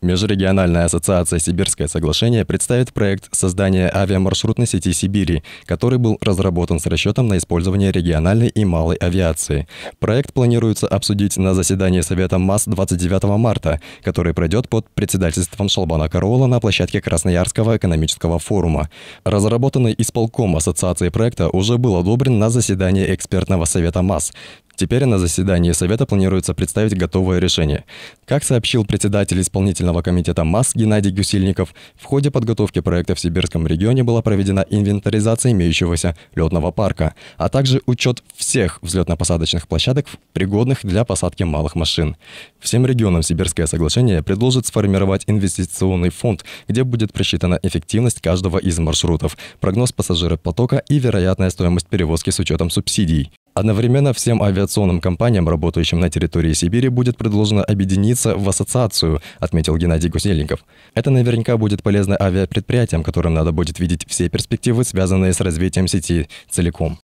Межрегиональная ассоциация «Сибирское соглашение» представит проект создания авиамаршрутной сети Сибири, который был разработан с расчетом на использование региональной и малой авиации. Проект планируется обсудить на заседании Совета МАС 29 марта, который пройдет под председательством Шалбана Карола на площадке Красноярского экономического форума. Разработанный исполком ассоциации проекта уже был одобрен на заседании экспертного совета МАС. Теперь на заседании Совета планируется представить готовое решение. Как сообщил председатель исполнительного комитета МАС Геннадий Гусильников, в ходе подготовки проекта в Сибирском регионе была проведена инвентаризация имеющегося летного парка, а также учет всех взлетно-посадочных площадок, пригодных для посадки малых машин. Всем регионам Сибирское соглашение предложит сформировать инвестиционный фонд, где будет просчитана эффективность каждого из маршрутов, прогноз пассажиропотока и вероятная стоимость перевозки с учетом субсидий. Одновременно всем авиационным компаниям, работающим на территории Сибири, будет предложено объединиться в ассоциацию, отметил Геннадий Гусельников. Это наверняка будет полезно авиапредприятиям, которым надо будет видеть все перспективы, связанные с развитием сети целиком.